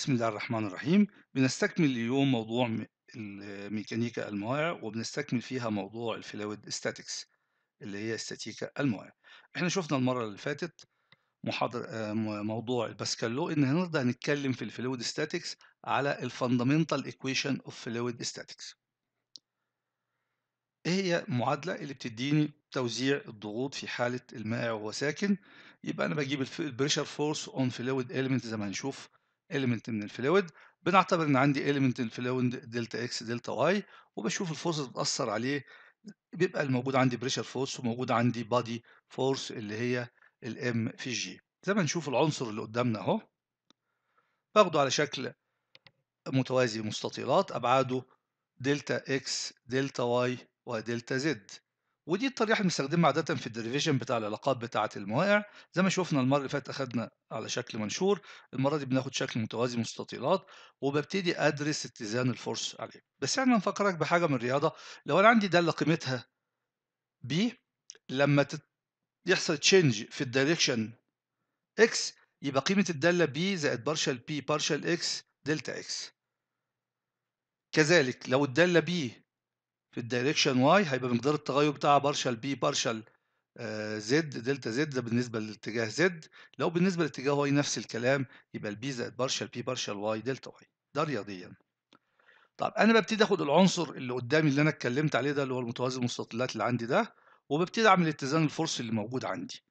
بسم الله الرحمن الرحيم بنستكمل اليوم موضوع الميكانيكا الموائع وبنستكمل فيها موضوع الفلويد ستاتكس اللي هي استاتيكا الموائع احنا شفنا المرة اللي فاتت محاضر آه، موضوع الباسكالو ان النهارده هنتكلم في الفلويد ستاتكس على الفاندامنتال ايكويشن اوف فلويد ستاتكس ايه هي المعادلة اللي بتديني توزيع الضغوط في حالة المائع وهو ساكن يبقى انا بجيب البريشر فورس اون فلويد ايلمنت زي ما هنشوف element من الفلويد بنعتبر ان عندي element الفلويد دلتا اكس دلتا واي وبشوف الفورس بتأثر عليه بيبقى الموجود عندي بريشر فورس وموجود عندي بادي فورس اللي هي الام في جي زي ما نشوف العنصر اللي قدامنا اهو باخده على شكل متوازي مستطيلات ابعاده دلتا اكس دلتا واي ودلتا زد ودي الطريقه اللي بنستخدمها عاده في الديريفيجن بتاع العلاقات بتاعه المواقع زي ما شفنا المره اللي فاتت اخدنا على شكل منشور المره دي بناخد شكل متوازي مستطيلات وببتدي ادرس اتزان الفورس عليه بس احنا نفكرك بحاجه من الرياضه لو انا عندي داله قيمتها بي لما يحصل تشينج في الدايركشن اكس يبقى قيمه الداله بي زائد بارشال بي بارشال اكس دلتا اكس كذلك لو الداله بي في الدايركشن واي هيبقى مقدار التغير بتاعها بارشل بي بارشل زد دلتا زد ده بالنسبه لاتجاه زد لو بالنسبه لاتجاه واي نفس الكلام يبقى البي زائد بارشل بي بارشل واي دلتا واي ده رياضيا طب انا ببتدي اخد العنصر اللي قدامي اللي انا اتكلمت عليه ده اللي هو المتوازي المستطيلات اللي عندي ده وببتدي اعمل اتزان الفورس اللي موجود عندي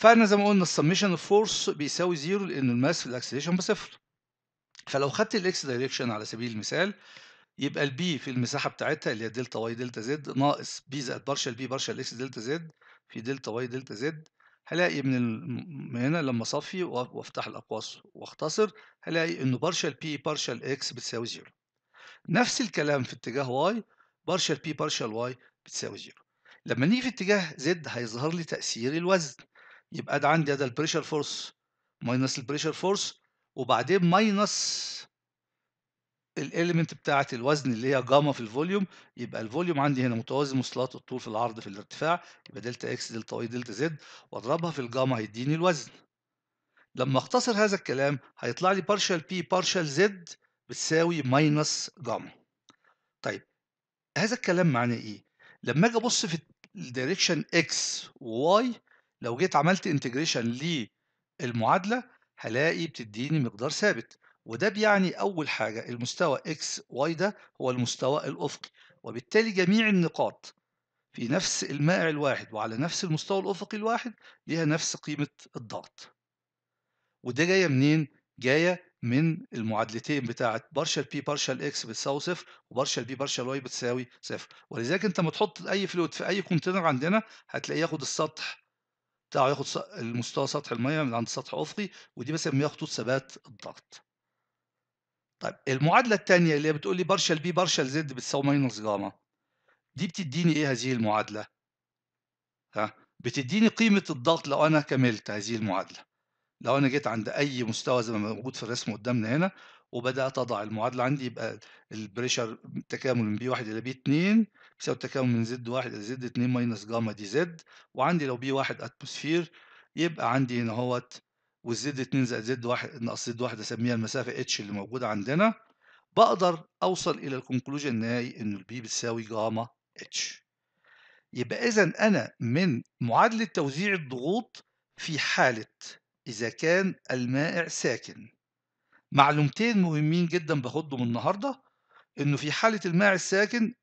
فانا زي ما قلنا السميشن فورس بيساوي زيرو لان الماس في الاكسليشن بصفر فلو خدت الاكس دايركشن على سبيل المثال يبقى البي في المساحة بتاعتها اللي هي دلتا واي دلتا زد ناقص بي زائد بارشل بي بارشل اكس دلتا زد في دلتا واي دلتا زد هلاقي من هنا لما اصفي وافتح الاقواس واختصر هلاقي انه بارشل بي بارشل اكس بتساوي زيرو نفس الكلام في اتجاه واي بارشل بي بارشل واي بتساوي زيرو لما نيجي في اتجاه زد هيظهر لي تأثير الوزن يبقى ده عندي ده البريشر فورس ماينس البريشر فورس وبعدين ماينس الاليمنت بتاعه الوزن اللي هي جاما في الفوليوم يبقى الفوليوم عندي هنا متوازي مثلثات الطول في العرض في الارتفاع يبقى دلتا اكس دلتا واي دلتا زد واضربها في الجاما هيديني الوزن لما اختصر هذا الكلام هيطلع لي بارشال بي بارشال زد بتساوي ماينس جاما طيب هذا الكلام معناه ايه لما اجي ابص في الدايركشن اكس وواي لو جيت عملت انتجريشن للمعادله هلاقي بتديني مقدار ثابت وده بيعني أول حاجة المستوى إكس واي ده هو المستوى الأفقي وبالتالي جميع النقاط في نفس المائع الواحد وعلى نفس المستوى الأفقي الواحد ليها نفس قيمة الضغط وده جاية منين؟ جاية من المعادلتين بتاعة بارشال بي بارشال اكس بتساوي صفر وبارشال بي بارشال واي بتساوي صفر ولذلك انت لما تحط اي فلويد في اي كونتينر عندنا هتلاقيه ياخد السطح بتاعه ياخد المستوى سطح الميه من عند سطح افقي ودي بسميها خطوط ثبات الضغط طيب المعادله الثانيه اللي بتقول لي بارشل بي بارشل زد بتساوي ماينس جاما دي بتديني ايه هذه المعادله ها بتديني قيمه الضغط لو انا كملت هذه المعادله لو انا جيت عند اي مستوى زي ما موجود في الرسم قدامنا هنا وبدات اضع المعادله عندي يبقى البريشر تكامل من بي 1 الى بي 2 بيساوي التكامل من زد 1 الى زد 2 ماينس جاما دي زد وعندي لو بي 1 اتموسفير يبقى عندي هنا اهوت والزد 2 زائد زد واحد ناقص زد واحد اسميها المسافه اتش اللي موجوده عندنا بقدر اوصل الى الكونكلوجن النهائي ان البي بتساوي جاما اتش يبقى اذا انا من معادله توزيع الضغوط في حاله اذا كان المائع ساكن معلومتين مهمين جدا باخدهم النهارده انه في حاله المائع الساكن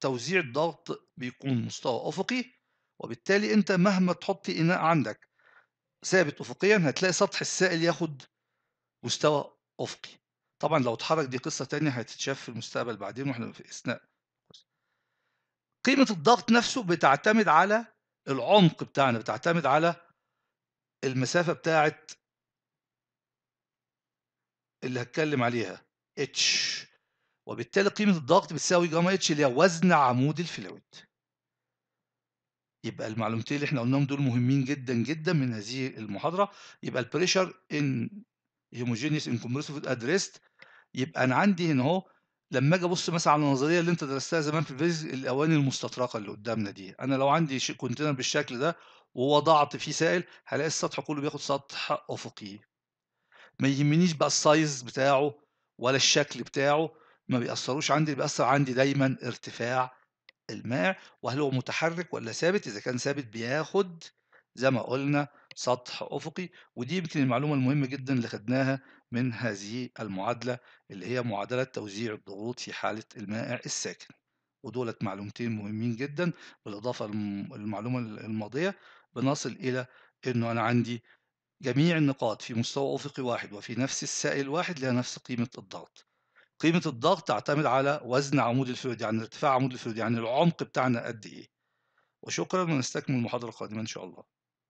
توزيع الضغط بيكون مستوى افقي وبالتالي انت مهما تحط اناء عندك ثابت افقيا هتلاقي سطح السائل ياخد مستوى افقي طبعا لو اتحرك دي قصه تانية هتتشاف في المستقبل بعدين واحنا في اثناء قيمه الضغط نفسه بتعتمد على العمق بتاعنا بتعتمد على المسافه بتاعه اللي هتكلم عليها اتش وبالتالي قيمه الضغط بتساوي جاما اتش اللي هي وزن عمود الفلويد يبقى المعلومتين اللي احنا قلناهم دول مهمين جدا جدا من هذه المحاضره يبقى البريشر ان هيموجينيوس انكمبريسيبل ادريست يبقى انا عندي هنا اهو لما اجي ابص مثلا على النظريه اللي انت درستها زمان في الفيز الاواني المستطرقه اللي قدامنا دي انا لو عندي كونتينر بالشكل ده ووضعت فيه سائل هلاقي السطح كله بياخد سطح افقي ما يهمنيش بقى السايز بتاعه ولا الشكل بتاعه ما بيأثروش عندي اللي بيأثر عندي دايما ارتفاع الماء وهل هو متحرك ولا ثابت إذا كان ثابت بياخد زي ما قلنا سطح أفقي ودي يمكن المعلومة المهمة جدا اللي خدناها من هذه المعادلة اللي هي معادلة توزيع الضغوط في حالة المائع الساكن ودولت معلومتين مهمين جدا بالإضافة للمعلومة الماضية بنصل إلى إنه أنا عندي جميع النقاط في مستوى أفقي واحد وفي نفس السائل واحد لها نفس قيمة الضغط قيمة الضغط تعتمد على وزن عمود الفلويد يعني ارتفاع عمود الفلويد يعني العمق بتاعنا قد إيه وشكرا ونستكمل المحاضرة القادمة إن شاء الله